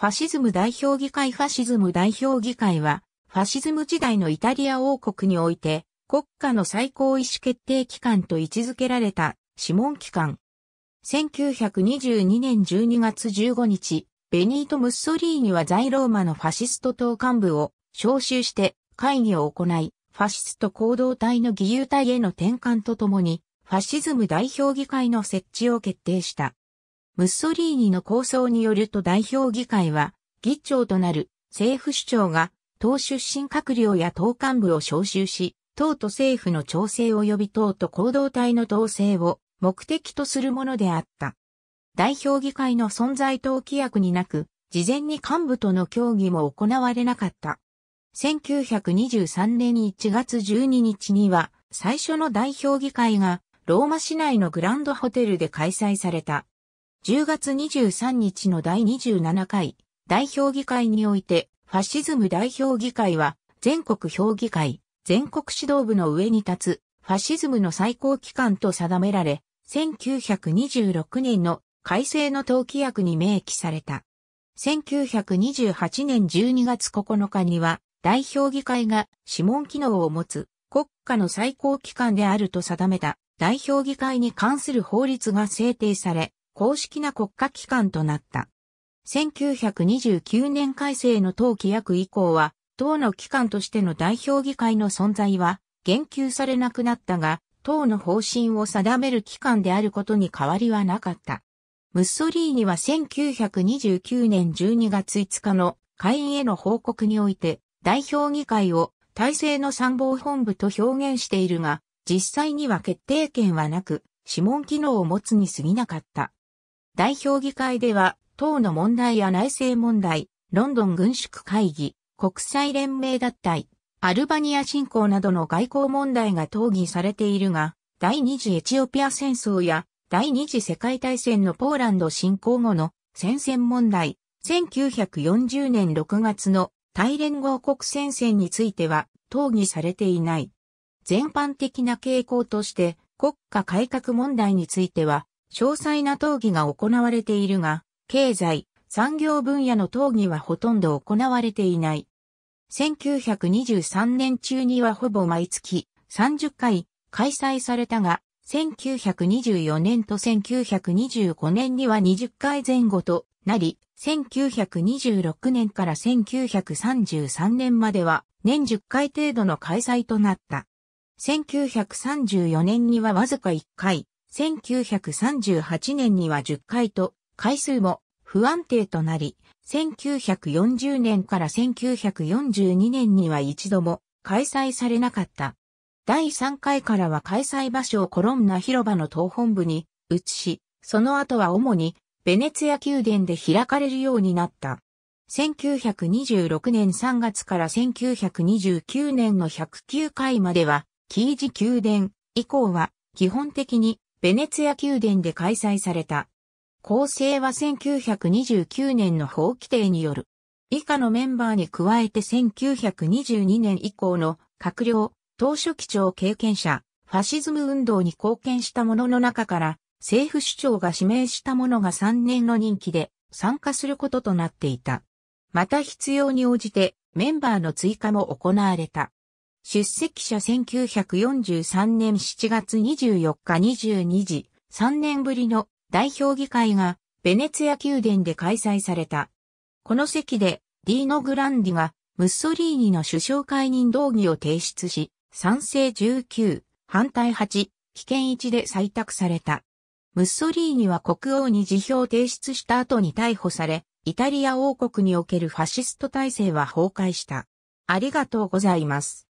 ファシズム代表議会ファシズム代表議会は、ファシズム時代のイタリア王国において、国家の最高意思決定機関と位置づけられた諮問機関。1922年12月15日、ベニート・ムッソリーニは在ローマのファシスト党幹部を招集して会議を行い、ファシスト行動隊の義勇隊への転換とともに、ファシズム代表議会の設置を決定した。ムッソリーニの構想によると代表議会は、議長となる政府首長が、党出身閣僚や党幹部を招集し、党と政府の調整及び党と行動体の統制を目的とするものであった。代表議会の存在党規約になく、事前に幹部との協議も行われなかった。1923年1月12日には、最初の代表議会が、ローマ市内のグランドホテルで開催された。10月23日の第27回代表議会において、ファシズム代表議会は、全国評議会、全国指導部の上に立つ、ファシズムの最高機関と定められ、1926年の改正の登記役に明記された。1928年12月9日には、代表議会が諮問機能を持つ国家の最高機関であると定めた代表議会に関する法律が制定され、公式な国家機関となった。1929年改正の党規約以降は、党の機関としての代表議会の存在は言及されなくなったが、党の方針を定める機関であることに変わりはなかった。ムッソリーニは1929年12月5日の会員への報告において、代表議会を体制の参謀本部と表現しているが、実際には決定権はなく、諮問機能を持つに過ぎなかった。代表議会では、党の問題や内政問題、ロンドン軍縮会議、国際連盟脱退、アルバニア侵攻などの外交問題が討議されているが、第二次エチオピア戦争や第二次世界大戦のポーランド侵攻後の戦線問題、1940年6月の大連合国戦線については討議されていない。全般的な傾向として国家改革問題については詳細な討議が行われているが、経済、産業分野の討議はほとんど行われていない。1923年中にはほぼ毎月30回開催されたが、1924年と1925年には20回前後となり、1926年から1933年までは年10回程度の開催となった。1934年にはわずか1回、1938年には10回と、回数も不安定となり、1940年から1942年には一度も開催されなかった。第3回からは開催場所をコロンナ広場の東本部に移し、その後は主にベネツィア宮殿で開かれるようになった。1926年3月から1929年の109回までは、キージ宮殿以降は基本的にベネツィア宮殿で開催された。構成は1929年の法規定による。以下のメンバーに加えて1922年以降の閣僚、当初基調経験者、ファシズム運動に貢献した者の中から政府首長が指名した者が3年の任期で参加することとなっていた。また必要に応じてメンバーの追加も行われた。出席者1943年7月24日22時、3年ぶりの代表議会がベネツィア宮殿で開催された。この席でディーノ・グランディがムッソリーニの首相解任動議を提出し、賛成19、反対8、危険1で採択された。ムッソリーニは国王に辞表を提出した後に逮捕され、イタリア王国におけるファシスト体制は崩壊した。ありがとうございます。